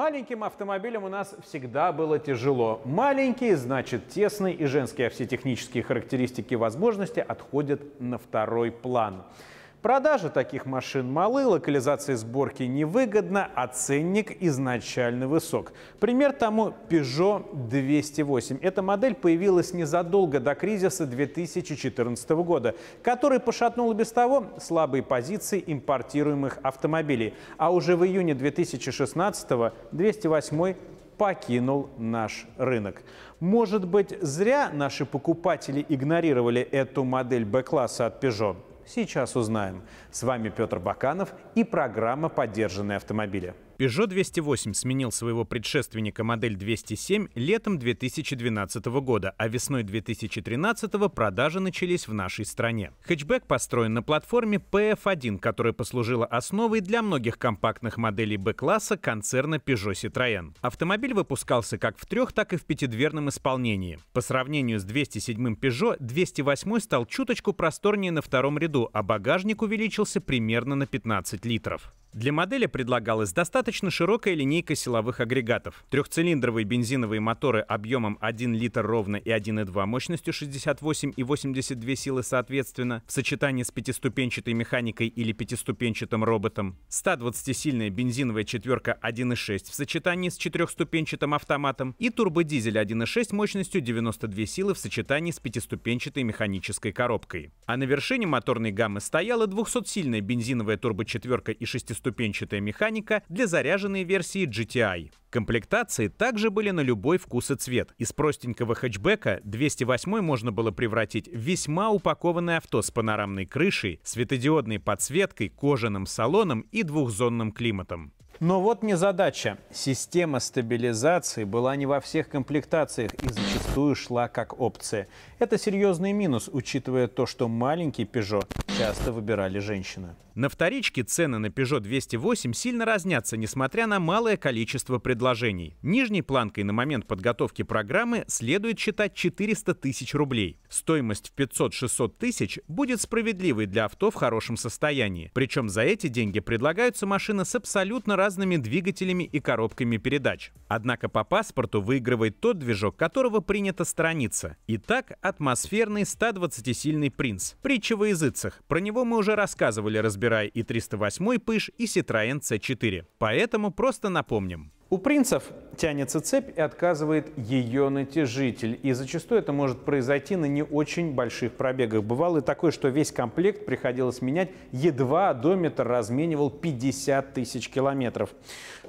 Маленьким автомобилям у нас всегда было тяжело. Маленькие, значит, тесные и женские, все технические характеристики и возможности отходят на второй план. Продажа таких машин малы, локализация сборки невыгодна, а ценник изначально высок. Пример тому Peugeot 208. Эта модель появилась незадолго до кризиса 2014 года, который пошатнул без того слабые позиции импортируемых автомобилей. А уже в июне 2016 208 покинул наш рынок. Может быть, зря наши покупатели игнорировали эту модель B-класса от Peugeot? Сейчас узнаем. С вами Петр Баканов и программа «Поддержанные автомобили». Peugeot 208 сменил своего предшественника модель 207 летом 2012 года, а весной 2013 продажи начались в нашей стране. Хэтчбэк построен на платформе PF1, которая послужила основой для многих компактных моделей B-класса концерна Peugeot Citroën. Автомобиль выпускался как в трех, так и в пятидверном исполнении. По сравнению с 207 Peugeot, 208 стал чуточку просторнее на втором ряду, а багажник увеличился примерно на 15 литров. Для модели предлагалось достаточно достаточно широкая линейка силовых агрегатов. Трехцилиндровые бензиновые моторы объемом 1 литр ровно и 1,2 мощностью 68 и 82 силы соответственно, в сочетании с пятиступенчатой механикой или пятиступенчатым роботом. 120-сильная бензиновая четверка 1,6 в сочетании с четырехступенчатым автоматом и турбодизель 1,6 мощностью 92 силы в сочетании с пятиступенчатой механической коробкой. А на вершине моторной гаммы стояла 200-сильная бензиновая турбочетверка и шестиступенчатая механика для зарядки заряженные версии GTI. Комплектации также были на любой вкус и цвет. Из простенького хэтчбека 208 можно было превратить в весьма упакованное авто с панорамной крышей, светодиодной подсветкой, кожаным салоном и двухзонным климатом. Но вот не задача. Система стабилизации была не во всех комплектациях и зачастую шла как опция. Это серьезный минус, учитывая то, что маленький Peugeot часто выбирали женщины. На вторичке цены на Peugeot 208 сильно разнятся, несмотря на малое количество предложений. Нижней планкой на момент подготовки программы следует считать 400 тысяч рублей. Стоимость в 500-600 тысяч будет справедливой для авто в хорошем состоянии. Причем за эти деньги предлагаются машины с абсолютно разными разными двигателями и коробками передач. Однако по паспорту выигрывает тот движок, которого принято сторониться. Итак, атмосферный 120-сильный «Принц». Притча во языцах. Про него мы уже рассказывали, разбирая и 308 пыш, и Citroёn C4. Поэтому просто напомним. У принцев тянется цепь и отказывает ее натяжитель. И зачастую это может произойти на не очень больших пробегах. Бывало и такое, что весь комплект приходилось менять, едва одометр разменивал 50 тысяч километров.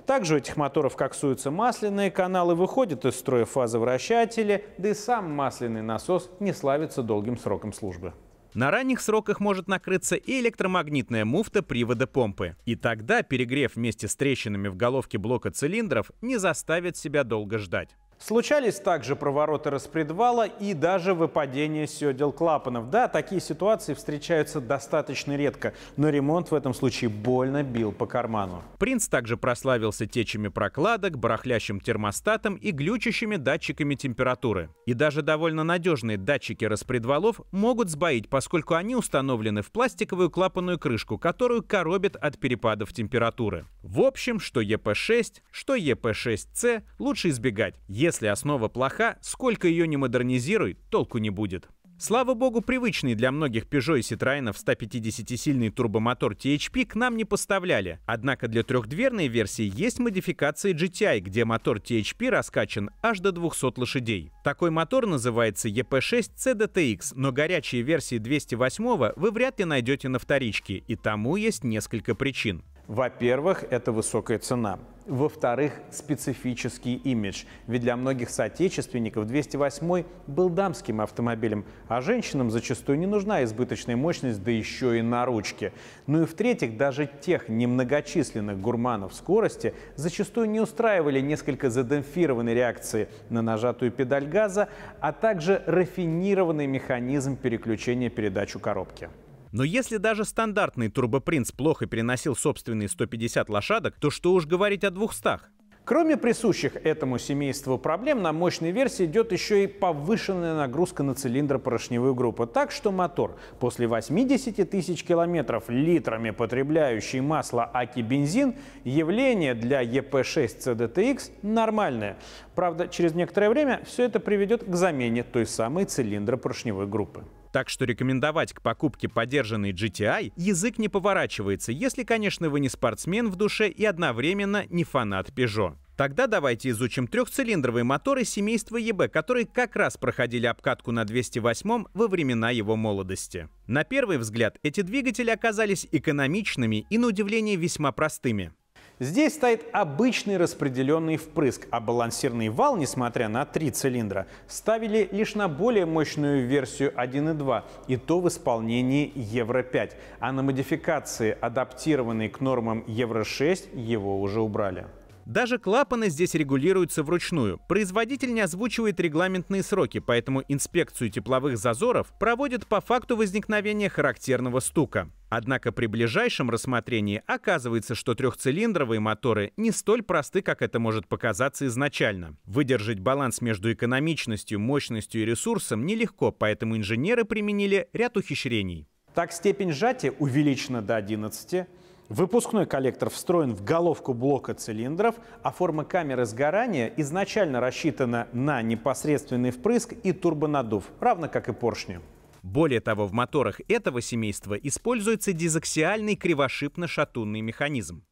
Также у этих моторов коксуются масляные каналы, выходят из строя фазовращатели, да и сам масляный насос не славится долгим сроком службы. На ранних сроках может накрыться и электромагнитная муфта привода помпы. И тогда перегрев вместе с трещинами в головке блока цилиндров не заставит себя долго ждать. Случались также провороты распредвала и даже выпадение седел клапанов. Да, такие ситуации встречаются достаточно редко, но ремонт в этом случае больно бил по карману. Принц также прославился течами прокладок, барахлящим термостатом и глючащими датчиками температуры. И даже довольно надежные датчики распредвалов могут сбоить, поскольку они установлены в пластиковую клапанную крышку, которую коробит от перепадов температуры. В общем, что ЕП-6, что ЕП-6С лучше избегать. Если основа плоха, сколько ее не модернизируй, толку не будет. Слава богу, привычный для многих Peugeot и Citroёn 150-сильный турбомотор THP к нам не поставляли. Однако для трехдверной версии есть модификации GTI, где мотор THP раскачан аж до 200 лошадей. Такой мотор называется EP6 CDTX, но горячие версии 208 вы вряд ли найдете на вторичке, и тому есть несколько причин. Во-первых, это высокая цена. Во-вторых, специфический имидж. Ведь для многих соотечественников 208 был дамским автомобилем, а женщинам зачастую не нужна избыточная мощность, да еще и на ручке. Ну и в-третьих, даже тех немногочисленных гурманов скорости зачастую не устраивали несколько задемпфированной реакции на нажатую педаль газа, а также рафинированный механизм переключения передач у коробки. Но если даже стандартный турбопринц плохо переносил собственные 150 лошадок, то что уж говорить о 200? Кроме присущих этому семейству проблем, на мощной версии идет еще и повышенная нагрузка на цилиндропоршневую группу. Так что мотор, после 80 тысяч километров литрами потребляющий масло аки-бензин, явление для еп 6 CDTX нормальное. Правда, через некоторое время все это приведет к замене той самой цилиндропоршневой группы. Так что рекомендовать к покупке подержанный GTI язык не поворачивается, если, конечно, вы не спортсмен в душе и одновременно не фанат Peugeot. Тогда давайте изучим трехцилиндровые моторы семейства EB, которые как раз проходили обкатку на 208 во времена его молодости. На первый взгляд эти двигатели оказались экономичными и, на удивление, весьма простыми. Здесь стоит обычный распределенный впрыск, а балансирный вал, несмотря на три цилиндра, ставили лишь на более мощную версию 1.2, и то в исполнении Евро-5, а на модификации, адаптированной к нормам Евро-6, его уже убрали. Даже клапаны здесь регулируются вручную. Производитель не озвучивает регламентные сроки, поэтому инспекцию тепловых зазоров проводят по факту возникновения характерного стука. Однако при ближайшем рассмотрении оказывается, что трехцилиндровые моторы не столь просты, как это может показаться изначально. Выдержать баланс между экономичностью, мощностью и ресурсом нелегко, поэтому инженеры применили ряд ухищрений. Так степень сжатия увеличена до 11, Выпускной коллектор встроен в головку блока цилиндров, а форма камеры сгорания изначально рассчитана на непосредственный впрыск и турбонаддув, равно как и поршни. Более того, в моторах этого семейства используется дизаксиальный кривошипно-шатунный механизм.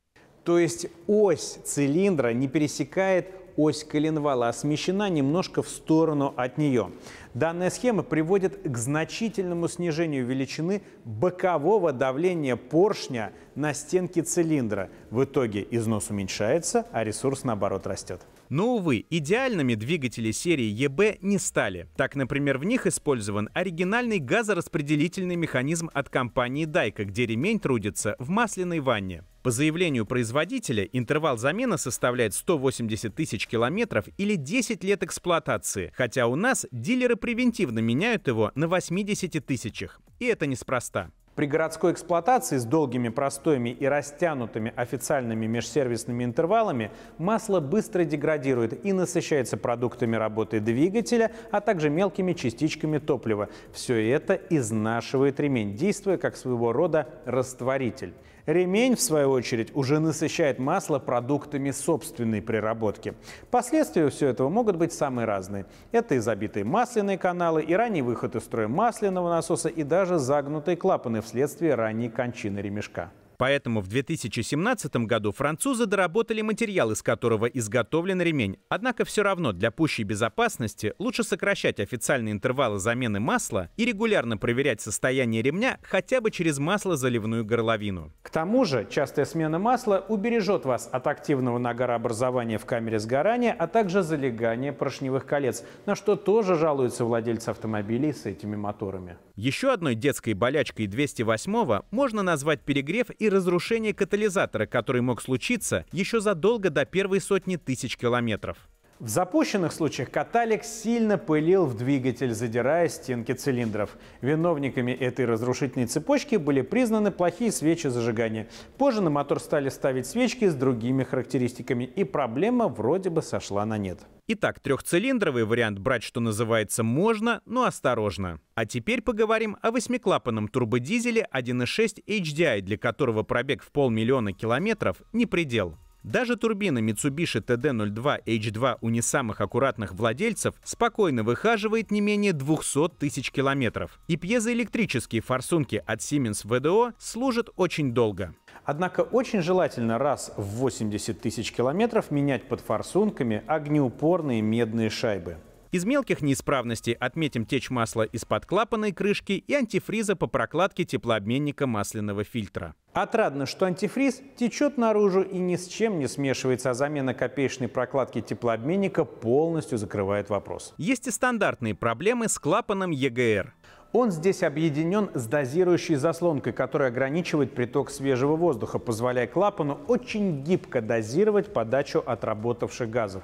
То есть ось цилиндра не пересекает ось коленвала смещена немножко в сторону от нее. Данная схема приводит к значительному снижению величины бокового давления поршня на стенке цилиндра. В итоге износ уменьшается, а ресурс наоборот растет. Но, увы, идеальными двигатели серии ЕБ не стали. Так, например, в них использован оригинальный газораспределительный механизм от компании Дайка, где ремень трудится в масляной ванне. По заявлению производителя, интервал замены составляет 180 тысяч километров или 10 лет эксплуатации, хотя у нас дилеры превентивно меняют его на 80 тысячах. И это неспроста. При городской эксплуатации с долгими простоями и растянутыми официальными межсервисными интервалами масло быстро деградирует и насыщается продуктами работы двигателя, а также мелкими частичками топлива. Все это изнашивает ремень, действуя как своего рода растворитель. Ремень, в свою очередь, уже насыщает масло продуктами собственной приработки. Последствия всего этого могут быть самые разные. Это и забитые масляные каналы, и ранний выход из строя масляного насоса, и даже загнутые клапаны вследствие ранней кончины ремешка. Поэтому в 2017 году французы доработали материал, из которого изготовлен ремень. Однако все равно для пущей безопасности лучше сокращать официальные интервалы замены масла и регулярно проверять состояние ремня хотя бы через маслозаливную горловину. К тому же частая смена масла убережет вас от активного нагорообразования в камере сгорания, а также залегания поршневых колец, на что тоже жалуются владельцы автомобилей с этими моторами. Еще одной детской болячкой 208 можно назвать перегрев и разрушение катализатора, который мог случиться еще задолго до первой сотни тысяч километров. В запущенных случаях каталик сильно пылил в двигатель, задирая стенки цилиндров. Виновниками этой разрушительной цепочки были признаны плохие свечи зажигания. Позже на мотор стали ставить свечки с другими характеристиками, и проблема вроде бы сошла на нет. Итак, трехцилиндровый вариант брать, что называется, можно, но осторожно. А теперь поговорим о восьмиклапанном турбодизеле 1.6 HDI, для которого пробег в полмиллиона километров – не предел. Даже турбина Mitsubishi TD02H2 у не самых аккуратных владельцев спокойно выхаживает не менее 200 тысяч километров. И пьезоэлектрические форсунки от Siemens VDO служат очень долго. Однако очень желательно раз в 80 тысяч километров менять под форсунками огнеупорные медные шайбы. Из мелких неисправностей отметим течь масла из-под клапанной крышки и антифриза по прокладке теплообменника масляного фильтра. Отрадно, что антифриз течет наружу и ни с чем не смешивается, а замена копеечной прокладки теплообменника полностью закрывает вопрос. Есть и стандартные проблемы с клапаном ЕГР. Он здесь объединен с дозирующей заслонкой, которая ограничивает приток свежего воздуха, позволяя клапану очень гибко дозировать подачу отработавших газов.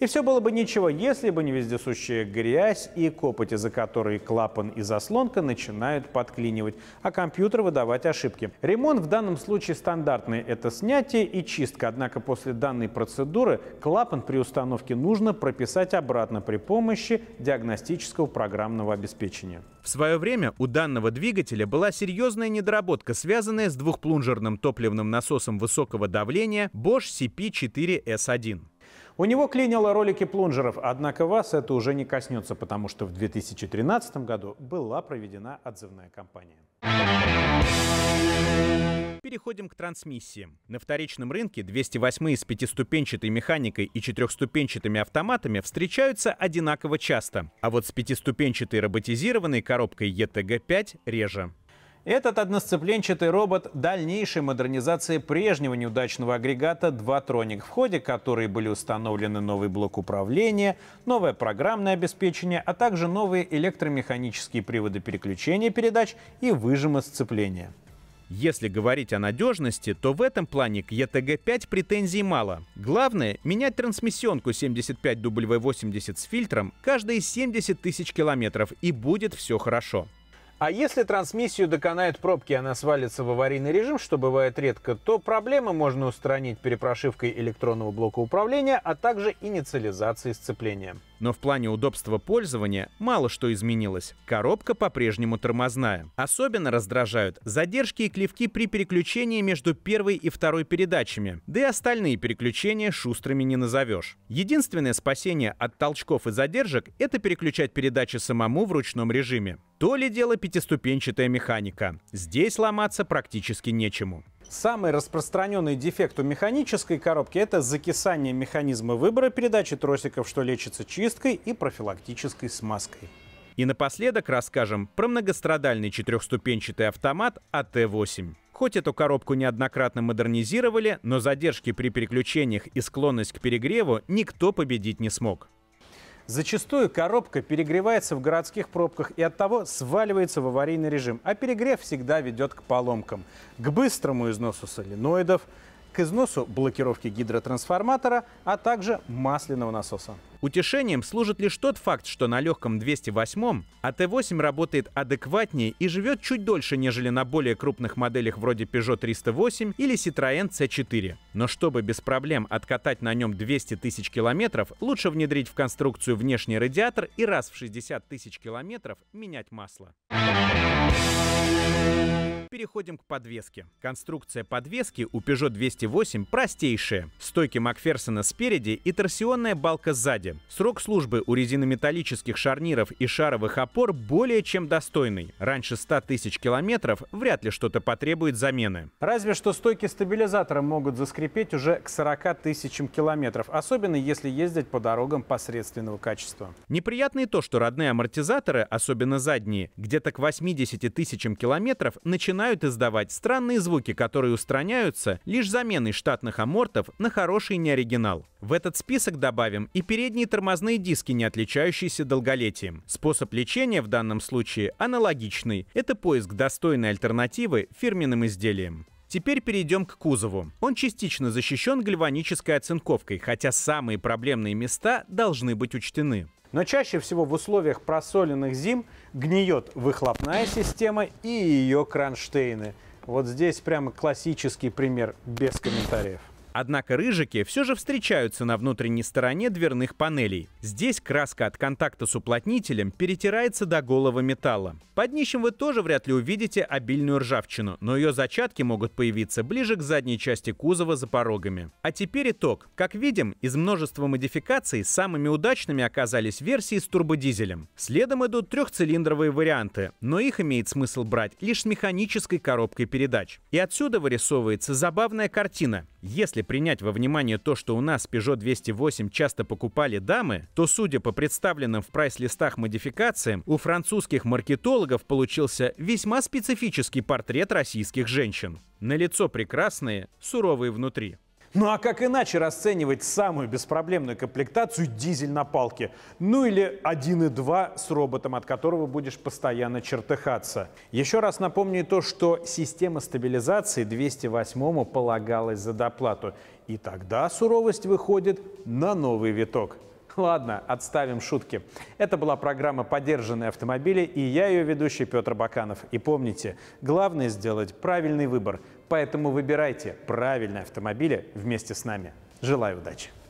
И все было бы ничего, если бы не вездесущая грязь и копоть, из-за которой клапан и заслонка начинают подклинивать, а компьютер выдавать ошибки. Ремонт в данном случае стандартный – это снятие и чистка. Однако после данной процедуры клапан при установке нужно прописать обратно при помощи диагностического программного обеспечения. В свое время у данного двигателя была серьезная недоработка, связанная с двухплунжерным топливным насосом высокого давления Bosch CP4S1. У него клинило ролики плунжеров, однако вас это уже не коснется, потому что в 2013 году была проведена отзывная кампания. Переходим к трансмиссиям. На вторичном рынке 208 с пятиступенчатой механикой и четырехступенчатыми автоматами встречаются одинаково часто, а вот с пятиступенчатой роботизированной коробкой ETG-5 реже. Этот одноступенчатый робот – дальнейшей модернизации прежнего неудачного агрегата «Два Троник», в ходе которой были установлены новый блок управления, новое программное обеспечение, а также новые электромеханические приводы переключения передач и выжима сцепления. Если говорить о надежности, то в этом плане к ETG-5 претензий мало. Главное — менять трансмиссионку 75W80 с фильтром каждые 70 тысяч километров, и будет все хорошо. А если трансмиссию доконают пробки, она свалится в аварийный режим, что бывает редко, то проблемы можно устранить перепрошивкой электронного блока управления, а также инициализацией сцепления. Но в плане удобства пользования мало что изменилось. Коробка по-прежнему тормозная. Особенно раздражают задержки и клевки при переключении между первой и второй передачами. Да и остальные переключения шустрыми не назовешь. Единственное спасение от толчков и задержек — это переключать передачи самому в ручном режиме. То ли дело пятиступенчатая механика. Здесь ломаться практически нечему. Самый распространенный дефект у механической коробки – это закисание механизма выбора передачи тросиков, что лечится чисто зубочисткой и профилактической смазкой. И напоследок расскажем про многострадальный четырехступенчатый автомат АТ-8. Хоть эту коробку неоднократно модернизировали, но задержки при переключениях и склонность к перегреву никто победить не смог. Зачастую коробка перегревается в городских пробках и оттого сваливается в аварийный режим, а перегрев всегда ведет к поломкам, к быстрому износу соленоидов, к износу блокировки гидротрансформатора, а также масляного насоса. Утешением служит лишь тот факт, что на легком 208-м АТ-8 работает адекватнее и живет чуть дольше, нежели на более крупных моделях вроде Peugeot 308 или Citroёn C4. Но чтобы без проблем откатать на нем 200 тысяч километров, лучше внедрить в конструкцию внешний радиатор и раз в 60 тысяч километров менять масло переходим к подвеске. Конструкция подвески у Peugeot 208 простейшая. Стойки Макферсона спереди и торсионная балка сзади. Срок службы у резинометаллических шарниров и шаровых опор более чем достойный. Раньше 100 тысяч километров вряд ли что-то потребует замены. Разве что стойки стабилизатора могут заскрипеть уже к 40 тысячам километров, особенно если ездить по дорогам посредственного качества. Неприятно и то, что родные амортизаторы, особенно задние, где-то к 80 тысячам километров начинают начинают издавать странные звуки, которые устраняются лишь заменой штатных амортов на хороший неоригинал. В этот список добавим и передние тормозные диски, не отличающиеся долголетием. Способ лечения в данном случае аналогичный. Это поиск достойной альтернативы фирменным изделиям. Теперь перейдем к кузову. Он частично защищен гальванической оцинковкой, хотя самые проблемные места должны быть учтены. Но чаще всего в условиях просоленных зим гниет выхлопная система и ее кронштейны. Вот здесь прямо классический пример без комментариев. Однако рыжики все же встречаются на внутренней стороне дверных панелей. Здесь краска от контакта с уплотнителем перетирается до голого металла. Под днищем вы тоже вряд ли увидите обильную ржавчину, но ее зачатки могут появиться ближе к задней части кузова за порогами. А теперь итог. Как видим, из множества модификаций самыми удачными оказались версии с турбодизелем. Следом идут трехцилиндровые варианты, но их имеет смысл брать лишь с механической коробкой передач. И отсюда вырисовывается забавная картина. Если принять во внимание то, что у нас Peugeot 208 часто покупали дамы, то, судя по представленным в прайс-листах модификациям, у французских маркетологов получился весьма специфический портрет российских женщин. На лицо прекрасные, суровые внутри. Ну а как иначе расценивать самую беспроблемную комплектацию дизель на палке? Ну или 1.2 с роботом, от которого будешь постоянно чертыхаться. Еще раз напомню и то, что система стабилизации 208 полагалась за доплату. И тогда суровость выходит на новый виток. Ладно, отставим шутки. Это была программа "Поддержанные автомобили» и я ее ведущий Петр Баканов. И помните, главное сделать правильный выбор – Поэтому выбирайте правильные автомобили вместе с нами. Желаю удачи!